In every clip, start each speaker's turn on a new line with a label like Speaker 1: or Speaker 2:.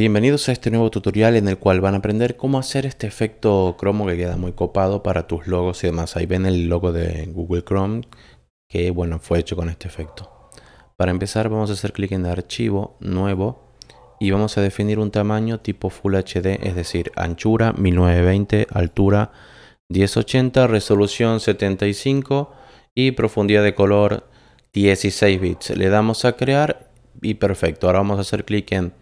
Speaker 1: Bienvenidos a este nuevo tutorial en el cual van a aprender cómo hacer este efecto cromo que queda muy copado para tus logos y demás. Ahí ven el logo de Google Chrome que bueno fue hecho con este efecto. Para empezar vamos a hacer clic en archivo, nuevo y vamos a definir un tamaño tipo Full HD, es decir, anchura 1920, altura 1080, resolución 75 y profundidad de color 16 bits. Le damos a crear y perfecto. Ahora vamos a hacer clic en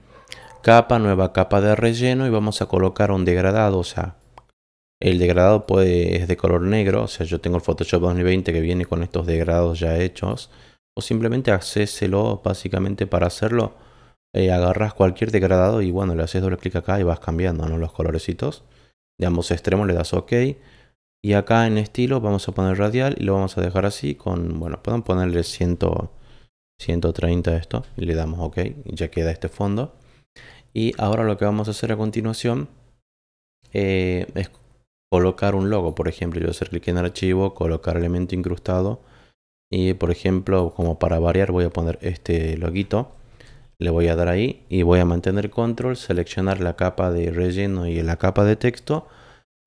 Speaker 1: capa, nueva capa de relleno y vamos a colocar un degradado, o sea, el degradado puede, es de color negro, o sea, yo tengo el Photoshop 2020 que viene con estos degradados ya hechos, o simplemente acéselo básicamente para hacerlo, eh, agarras cualquier degradado y bueno, le haces doble clic acá y vas cambiando los colorecitos de ambos extremos, le das OK. Y acá en estilo vamos a poner radial y lo vamos a dejar así con, bueno, pueden ponerle 100, 130 a esto y le damos OK y ya queda este fondo. Y ahora lo que vamos a hacer a continuación eh, es colocar un logo. Por ejemplo, yo hacer clic en archivo, colocar elemento incrustado. Y por ejemplo, como para variar, voy a poner este loguito. Le voy a dar ahí y voy a mantener control, seleccionar la capa de relleno y la capa de texto.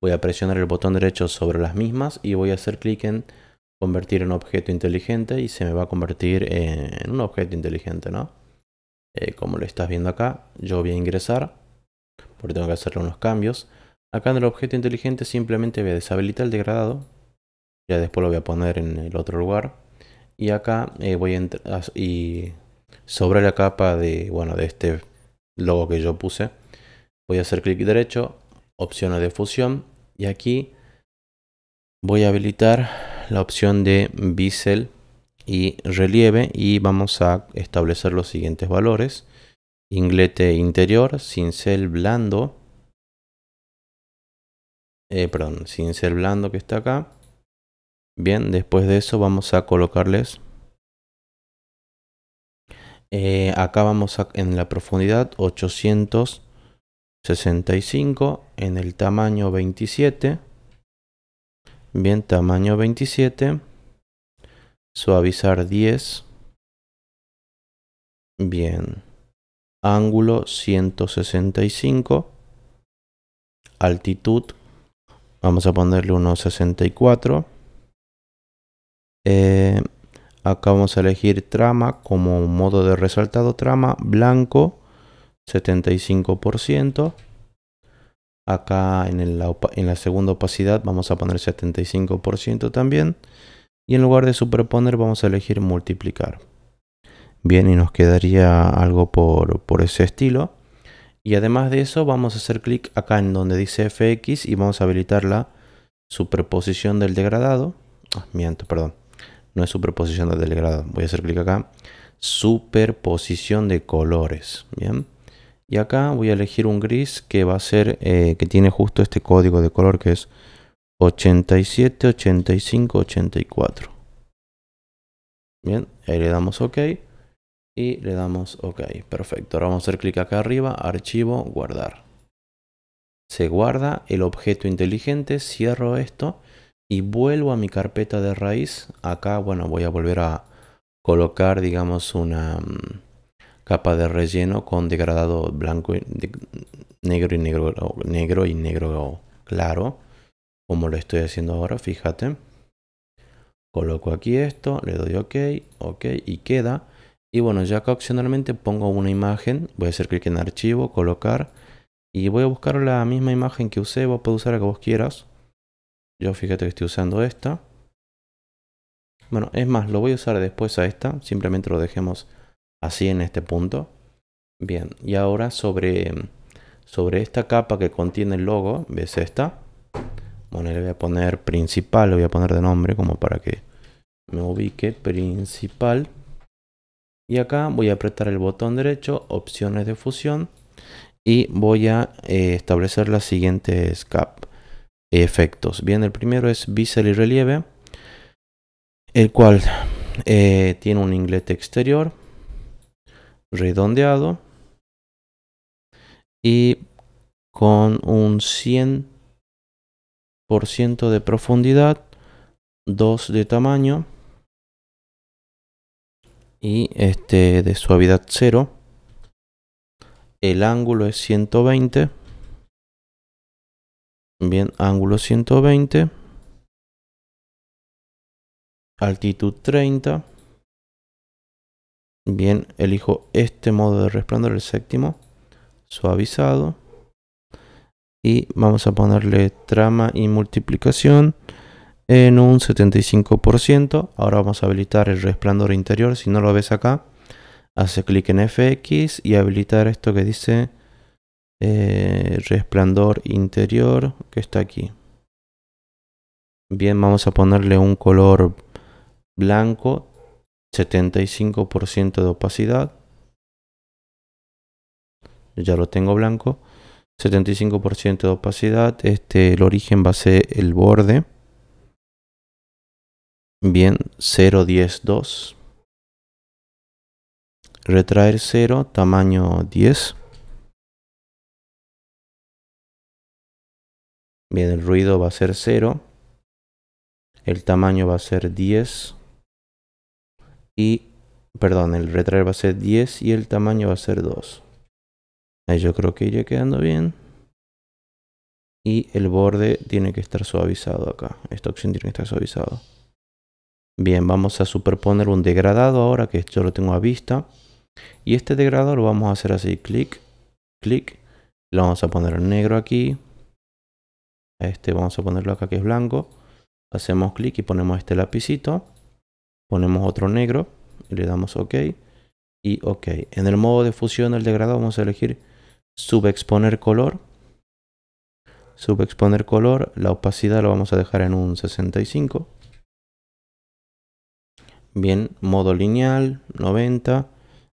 Speaker 1: Voy a presionar el botón derecho sobre las mismas y voy a hacer clic en convertir en objeto inteligente y se me va a convertir en un objeto inteligente, ¿no? Eh, como lo estás viendo acá, yo voy a ingresar, porque tengo que hacerle unos cambios. Acá en el objeto inteligente simplemente voy a deshabilitar el degradado, ya después lo voy a poner en el otro lugar. Y acá eh, voy a entrar y sobre la capa de, bueno, de este logo que yo puse, voy a hacer clic derecho, opciones de fusión y aquí voy a habilitar la opción de bisel y relieve y vamos a establecer los siguientes valores. Inglete interior, cincel blando, eh, perdón, cincel blando que está acá. Bien, después de eso vamos a colocarles eh, acá vamos en la profundidad 865, en el tamaño 27. Bien, tamaño 27. Suavizar 10. Bien. Ángulo 165. Altitud. Vamos a ponerle 1.64. Eh, acá vamos a elegir trama como modo de resaltado. Trama blanco 75%. Acá en, el, en la segunda opacidad vamos a poner 75% también. Y en lugar de superponer vamos a elegir multiplicar. Bien, y nos quedaría algo por, ese estilo. Y además de eso vamos a hacer clic acá en donde dice fx y vamos a habilitar la superposición del degradado. Ah, miento, perdón. No es superposición del degradado. Voy a hacer clic acá. Superposición de colores. Bien. Y acá voy a elegir un gris que va a ser, eh, que tiene justo este código de color que es 87, 85, 84. Bien, ahí le damos OK y le damos OK. Perfecto, ahora vamos a hacer clic acá arriba, archivo, guardar. Se guarda el objeto inteligente, cierro esto y vuelvo a mi carpeta de raíz. Acá, bueno, voy a volver a colocar, digamos, una mm, capa de relleno con degradado blanco, y negro y negro, negro y negro claro como lo estoy haciendo ahora, fíjate. Coloco aquí esto, le doy OK, OK y queda. Y bueno, ya acá opcionalmente pongo una imagen, voy a hacer clic en archivo, colocar y voy a buscar la misma imagen que usé, vos podés usar la que vos quieras. Yo fíjate que estoy usando esta. Bueno, es más, lo voy a usar después a esta, simplemente lo dejemos así en este punto. Bien, y ahora sobre, sobre esta capa que contiene el logo, ves esta, bueno, le voy a poner principal, le voy a poner de nombre como para que me ubique. Principal. Y acá voy a apretar el botón derecho, opciones de fusión. Y voy a eh, establecer las siguientes cap efectos. Bien, el primero es bisel y relieve. El cual eh, tiene un inglete exterior redondeado y con un 100 por ciento de profundidad, 2 de tamaño y este de suavidad 0. El ángulo es
Speaker 2: 120. Bien, ángulo 120. Altitud 30. Bien, elijo este modo de resplandor, el séptimo,
Speaker 1: suavizado y vamos a ponerle trama y multiplicación en un 75%. Ahora vamos a habilitar el resplandor interior. Si no lo ves acá, hace clic en FX y habilitar esto que dice eh, resplandor interior que está aquí. Bien, vamos a ponerle un color blanco, 75% de opacidad. Ya lo tengo blanco. 75% de opacidad. Este, el origen va a ser el borde.
Speaker 2: Bien, 0, 10, 2. Retraer 0, tamaño 10. Bien, el ruido va a ser 0. El tamaño va a ser 10. Y,
Speaker 1: perdón, el retraer va a ser 10 y el tamaño va a ser 2. Ahí yo creo que iría quedando bien. Y el borde tiene que estar suavizado acá. Esta opción tiene que estar suavizado. Bien, vamos a superponer un degradado ahora que yo lo tengo a vista. Y este degradado lo vamos a hacer así, clic, clic. Lo vamos a poner en negro aquí. A este vamos a ponerlo acá que es blanco. Hacemos clic y ponemos este lapicito. Ponemos otro negro le damos OK. Y OK. En el modo de fusión del degradado vamos a elegir subexponer color. Subexponer color, la opacidad la vamos a dejar en un 65. Bien, modo lineal, 90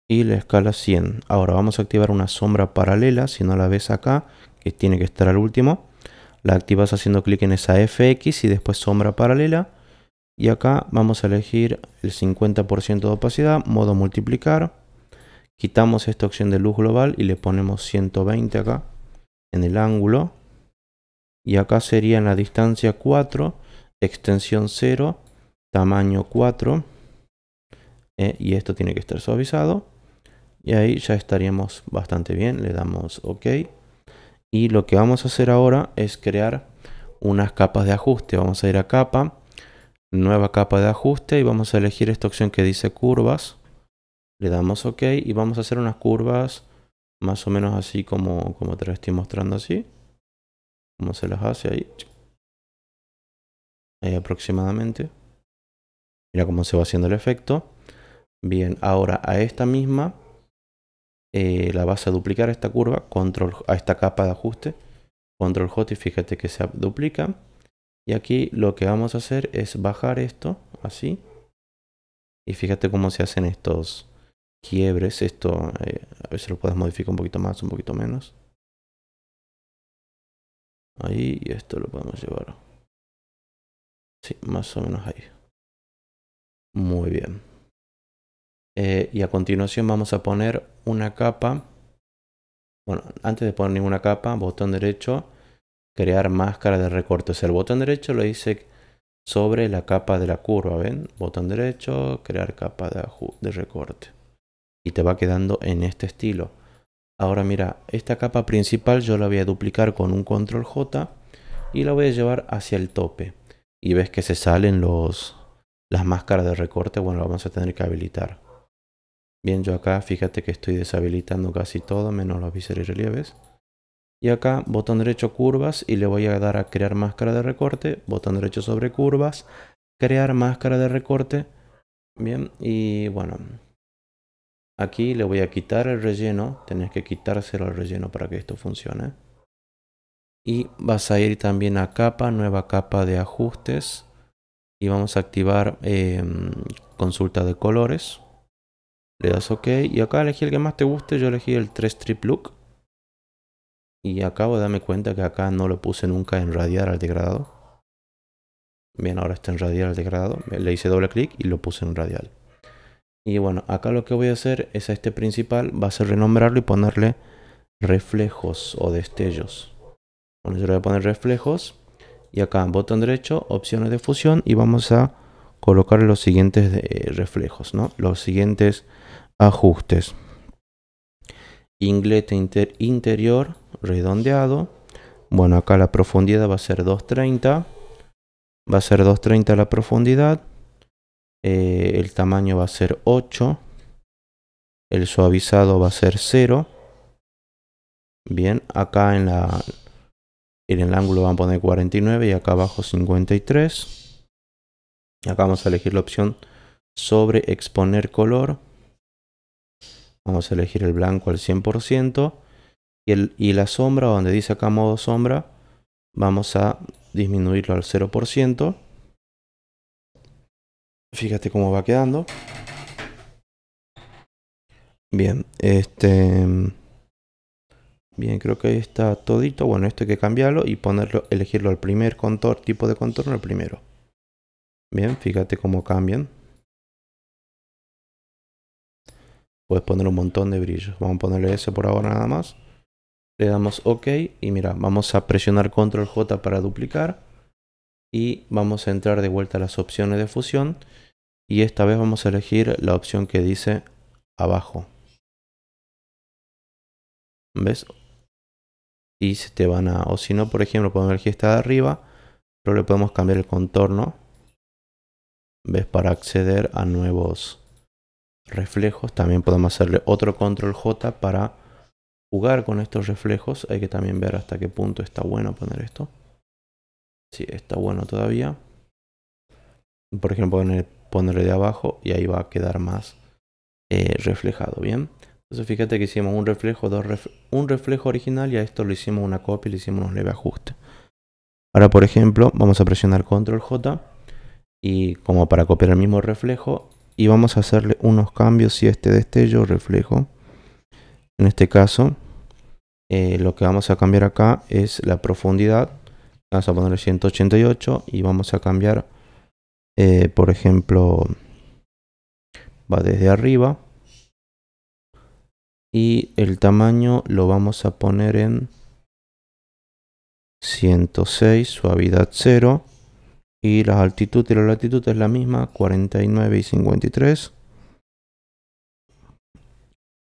Speaker 1: y la escala 100. Ahora vamos a activar una sombra paralela, si no la ves acá, que tiene que estar al último. La activas haciendo clic en esa FX y después sombra paralela. Y acá vamos a elegir el 50% de opacidad, modo multiplicar, Quitamos esta opción de luz global y le ponemos 120 acá en el ángulo. Y acá sería en la distancia 4, extensión 0, tamaño 4. Eh, y esto tiene que estar suavizado. Y ahí ya estaríamos bastante bien. Le damos OK. Y lo que vamos a hacer ahora es crear unas capas de ajuste. Vamos a ir a capa, nueva capa de ajuste y vamos a elegir esta opción que dice curvas. Le damos OK y vamos a hacer unas curvas más o menos así como, como te lo estoy mostrando así. Como se las hace ahí. aproximadamente. Mira cómo se va haciendo el efecto. Bien, ahora a esta misma eh, la vas a duplicar esta curva, control a esta capa de ajuste, control J y fíjate que se duplica. Y aquí lo que vamos a hacer es bajar esto así. Y fíjate cómo se hacen
Speaker 2: estos, quiebres. Esto eh, a a si lo puedes modificar un poquito más, un poquito menos. Ahí y esto lo podemos llevar. Sí, más o menos ahí. Muy bien.
Speaker 1: Eh, y a continuación vamos a poner una capa. Bueno, antes de poner ninguna capa, botón derecho, crear máscara de recorte. recortes. El botón derecho lo hice sobre la capa de la curva, ¿ven? Botón derecho, crear capa de, de recorte y te va quedando en este estilo. Ahora mira, esta capa principal yo la voy a duplicar con un control J y la voy a llevar hacia el tope. Y ves que se salen los, las máscaras de recorte, bueno, vamos a tener que habilitar. Bien, yo acá fíjate que estoy deshabilitando casi todo, menos los viseras y relieves. Y acá botón derecho curvas y le voy a dar a crear máscara de recorte, botón derecho sobre curvas, crear máscara de recorte. Bien, y bueno, Aquí le voy a quitar el relleno, tenés que quitárselo el relleno para que esto funcione. Y vas a ir también a capa, nueva capa de ajustes. Y vamos a activar em, consulta de colores. Le das OK y acá elegí el que más te guste, yo elegí el 3 Strip Look. Y acabo de darme cuenta que acá no lo puse nunca en radiar al degradado. Bien, ahora está en radial al degradado. Le hice doble clic y lo puse en radial. Y bueno, acá lo que voy a hacer es a este principal, va a ser renombrarlo y ponerle reflejos o destellos. Bueno, yo le voy a poner reflejos y acá botón derecho, opciones de fusión y vamos a colocar los siguientes eh, reflejos, ¿no? Los siguientes ajustes. Inglete interior redondeado. Bueno, acá la profundidad va a ser 230. Va a ser 230 la profundidad. Eh, el tamaño va a ser 8, el suavizado va a ser 0. Bien, acá en, la, en el ángulo van a poner 49 y acá abajo 53. Acá vamos a elegir la opción sobre exponer color. Vamos a elegir el blanco al 100%. Y, el, y la sombra, donde dice acá modo sombra, vamos a disminuirlo al 0%. Fíjate cómo va quedando.
Speaker 2: Bien, este... Bien,
Speaker 1: creo que ahí está todito. Bueno, esto hay que cambiarlo y ponerlo, elegirlo al primer tipo de contorno, el
Speaker 2: primero. Bien, fíjate cómo cambian. Puedes poner un montón de brillos. Vamos a ponerle ese por ahora nada más.
Speaker 1: Le damos OK y mira, vamos a presionar Control J para duplicar. Y vamos a entrar de vuelta a las opciones de fusión y esta vez vamos a elegir la opción que dice abajo. ¿Ves? Y se te van a... O si no, por ejemplo, podemos elegir esta de arriba, pero le podemos cambiar el contorno. ¿Ves? Para acceder a nuevos reflejos. También podemos hacerle otro control J para jugar con estos reflejos. Hay que también ver hasta qué punto está bueno poner esto. Si está bueno todavía. Por ejemplo, poner ponerle de abajo y ahí va a quedar más eh, reflejado, ¿bien? Entonces fíjate que hicimos un reflejo, dos un reflejo original y a esto lo hicimos una copia y le hicimos unos leve ajuste Ahora, por ejemplo, vamos a presionar Control J y como para copiar el mismo reflejo y vamos a hacerle unos cambios si este destello reflejo. En este caso, eh, lo que vamos a cambiar acá es la profundidad. Vamos a ponerle 188 y vamos a cambiar eh, por ejemplo, va desde arriba. Y el tamaño lo vamos a poner en 106, suavidad 0. Y la altitud y la latitud es la misma, 49 y 53.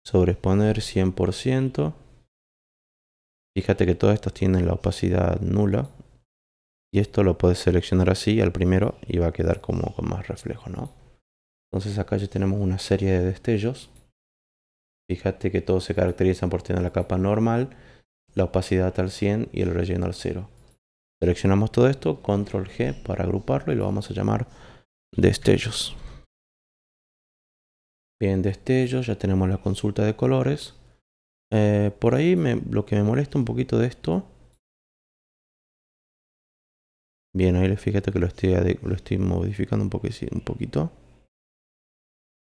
Speaker 1: Sobreexponer 100%. Fíjate que todas estas tienen la opacidad nula. Y esto lo puedes seleccionar así al primero y va a quedar como con más reflejo, ¿no? Entonces acá ya tenemos una serie de destellos. Fíjate que todos se caracterizan por tener la capa normal, la opacidad al 100 y el relleno al 0. Seleccionamos todo esto, control G para agruparlo y lo vamos a llamar destellos. Bien, destellos, ya tenemos la consulta de colores. Eh, por ahí me, lo que me
Speaker 2: molesta un poquito de esto Bien, ahí fíjate que lo estoy, modificando un, poquito.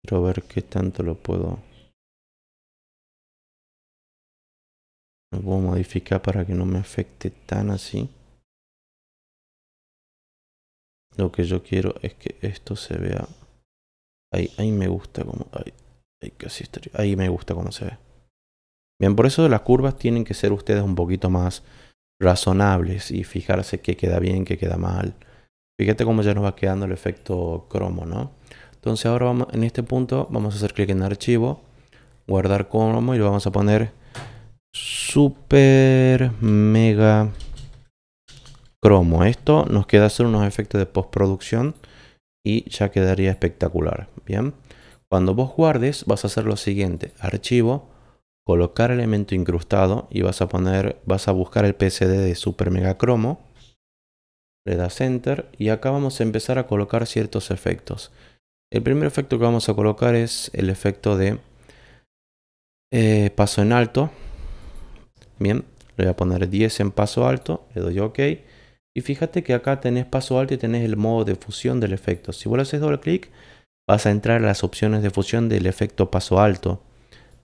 Speaker 2: Quiero ver qué tanto lo puedo... Lo puedo modificar para que no me afecte tan así.
Speaker 1: Lo que yo quiero es que esto se vea... Ahí, ahí me gusta como... Ahí, ahí casi estoy... Ahí me gusta como se ve. Bien, por eso las curvas tienen que ser ustedes un poquito más razonables y fijarse qué queda bien, qué queda mal. Fíjate cómo ya nos va quedando el efecto cromo, ¿no? Entonces ahora vamos, en este punto vamos a hacer clic en archivo, guardar cromo y lo vamos a poner super mega cromo. Esto nos queda hacer unos efectos de postproducción y ya quedaría espectacular, ¿bien? Cuando vos guardes vas a hacer lo siguiente, archivo, colocar elemento incrustado y vas a poner, vas a buscar el PSD de Super Mega Cromo. Le das Enter y acá vamos a empezar a colocar ciertos efectos. El primer efecto que vamos a colocar es el efecto de eh, paso en alto. Bien, le voy a poner 10 en paso alto, le doy OK. Y fíjate que acá tenés paso alto y tenés el modo de fusión del efecto. Si vos le haces doble clic, vas a entrar a las opciones de fusión del efecto paso alto.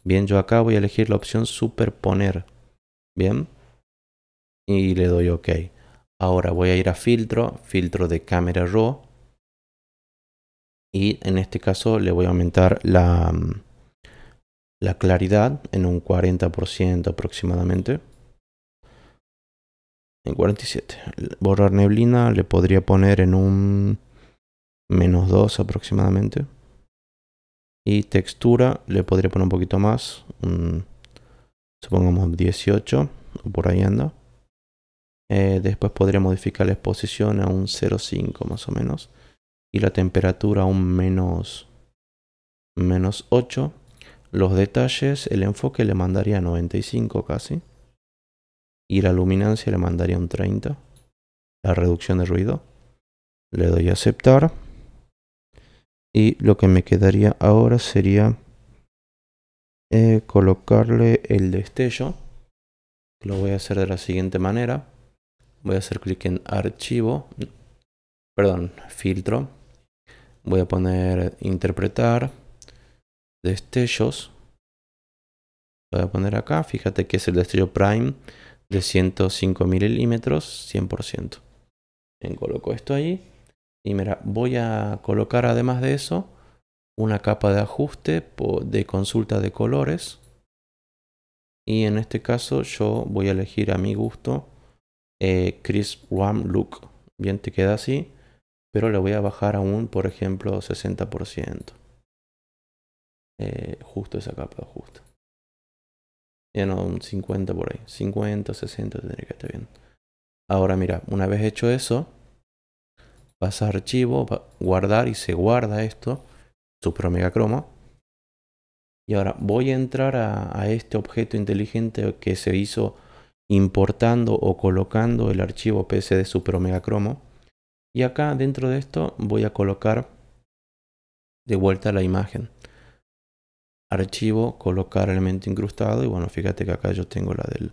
Speaker 1: Bien, yo acá voy a elegir la opción superponer. Bien. Y le doy OK. Ahora voy a ir a filtro, filtro de cámara RAW. Y en este caso le voy a aumentar la, mm, la claridad en un 40% aproximadamente. En 47. Borrar neblina le podría poner en un menos 2 aproximadamente. Y textura le podría poner un poquito más. supongamos 18 por ahí anda. Eh, después podría modificar la exposición a un 0,5 más o menos. Y la temperatura a un menos, menos 8. Los detalles, el enfoque le mandaría a 95 casi. Y la luminancia le mandaría un 30. La reducción de ruido. Le doy a aceptar y lo que me quedaría ahora sería eh, colocarle el destello lo voy a hacer de la siguiente manera voy a hacer clic en archivo perdón filtro voy a poner interpretar destellos voy a poner acá fíjate que es el destello prime de 105 milímetros 100% En coloco esto ahí y mira, voy a colocar además de eso una capa de ajuste de consulta de colores. Y en este caso yo voy a elegir a mi gusto eh, Crisp warm Look. Bien, te queda así, pero le voy a bajar a un, por ejemplo, 60%. Eh, justo esa capa de ajuste. Ya no, un 50 por ahí. 50, 60 tendría que estar bien. Ahora mira, una vez hecho eso, Vas a archivo, guardar y se guarda esto, Super Omega Cromo. Y ahora voy a entrar a, este objeto inteligente que se hizo importando o colocando el archivo PC de Super Omega Cromo. Y acá dentro de esto voy a colocar de vuelta la imagen. Archivo, colocar elemento incrustado. Y bueno, fíjate que acá yo tengo la, del,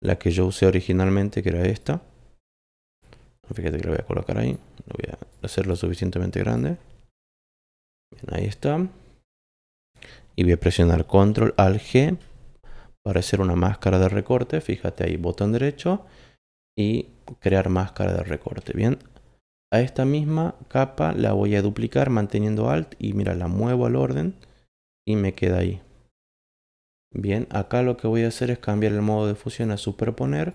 Speaker 1: la que yo usé originalmente, que era esta. Fíjate que lo voy a colocar ahí. Lo voy a hacer lo suficientemente grande. Bien, ahí está. Y voy a presionar control al G para hacer una máscara de recorte. Fíjate ahí, botón derecho y crear máscara de recorte. Bien, a esta misma capa la voy a duplicar manteniendo alt y mira, la muevo al orden y me queda ahí. Bien, acá lo que voy a hacer es cambiar el modo de fusión a superponer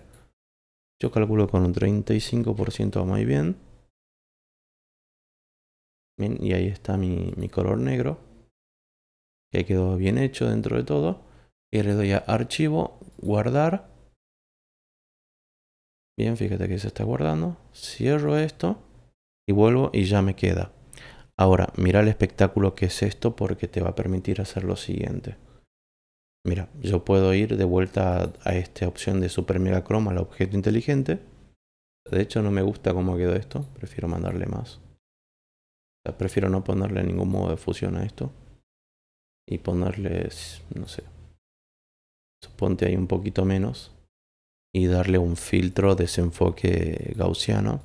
Speaker 1: yo calculo con un 35% muy bien. Bien, y ahí está mi, mi color negro. Que quedó bien hecho dentro de todo. Y le doy a archivo, guardar. Bien, fíjate que se está guardando. Cierro esto y vuelvo y ya me queda. Ahora, mira el espectáculo que es esto porque te va a permitir hacer lo siguiente. Mira, yo puedo ir de vuelta a, esta opción de super mega Chrome al objeto inteligente. De hecho, no me gusta cómo quedó esto. Prefiero mandarle más. prefiero no ponerle ningún modo de fusión a esto. Y ponerle, no sé, suponte ahí un poquito menos. Y darle un filtro desenfoque gaussiano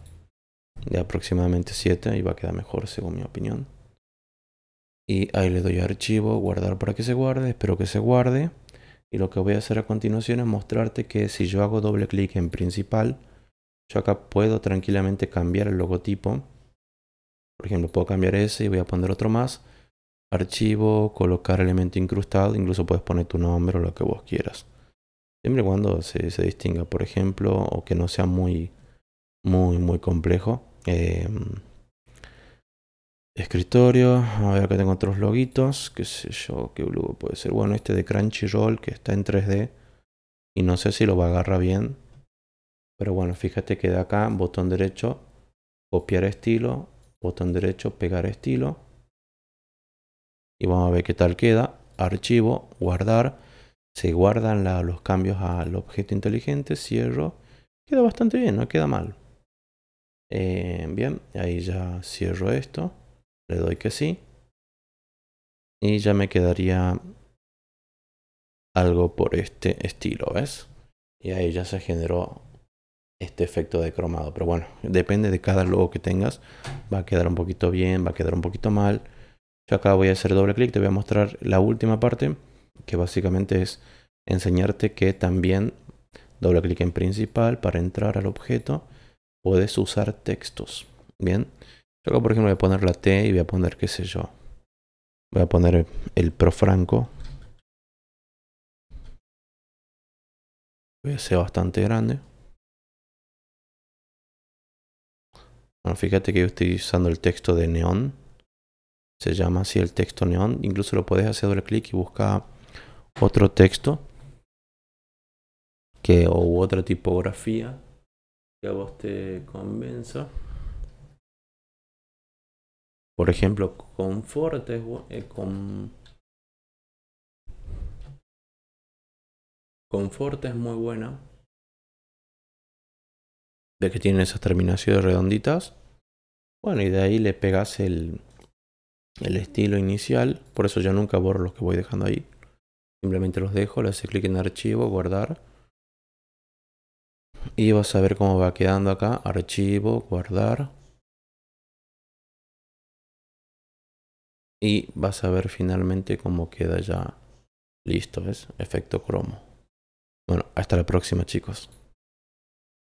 Speaker 1: de aproximadamente 7 y va a quedar mejor según mi opinión. Y ahí le doy archivo, guardar para que se guarde, espero que se guarde. Y lo que voy a hacer a continuación es mostrarte que si yo hago doble clic en principal, yo acá puedo tranquilamente cambiar el logotipo. Por ejemplo, puedo cambiar ese y voy a poner otro más. Archivo, colocar elemento incrustado, incluso puedes poner tu nombre o lo que vos quieras. Siempre y cuando se, se distinga, por ejemplo, o que no sea muy, muy, muy complejo. Eh, escritorio. A ver, acá tengo otros loguitos. Qué sé yo, qué logo puede ser. Bueno, este de Crunchyroll que está en 3D. Y no sé si lo va a agarrar bien. Pero bueno, fíjate que de acá, botón derecho, copiar estilo. Botón derecho, pegar estilo. Y vamos a ver qué tal queda. Archivo, guardar. Se guardan los cambios al objeto inteligente. Cierro. Queda bastante bien, no queda mal. Eh, bien, ahí ya cierro esto. Le doy que sí. Y ya me quedaría algo por este estilo, ¿ves? Y ahí ya se generó este efecto de cromado. Pero bueno, depende de cada logo que tengas. Va a quedar un poquito bien, va a quedar un poquito mal. Yo acá voy a hacer doble clic, te voy a mostrar la última parte, que básicamente es enseñarte que también doble clic en principal para entrar al objeto. Puedes usar textos. Bien. Yo por ejemplo, voy a poner la T y voy a poner, qué sé yo.
Speaker 2: Voy a poner el Profranco. Voy a ser bastante grande. Bueno, fíjate
Speaker 1: que yo estoy usando el texto de neón. Se llama así el texto neón. Incluso lo podés hacer doble clic y buscar otro texto que, o otra tipografía que a vos te convenza.
Speaker 2: Por ejemplo, Confort eh, es muy buena. De que tiene esas terminaciones redonditas.
Speaker 1: Bueno, y de ahí le pegas el, el estilo inicial. Por eso yo nunca borro los que voy dejando ahí. Simplemente los dejo, le haces clic en archivo, guardar.
Speaker 2: Y vas a ver cómo va quedando acá. Archivo, guardar. y vas a ver finalmente cómo queda ya listo, ¿ves? Efecto cromo. Bueno, hasta la próxima chicos.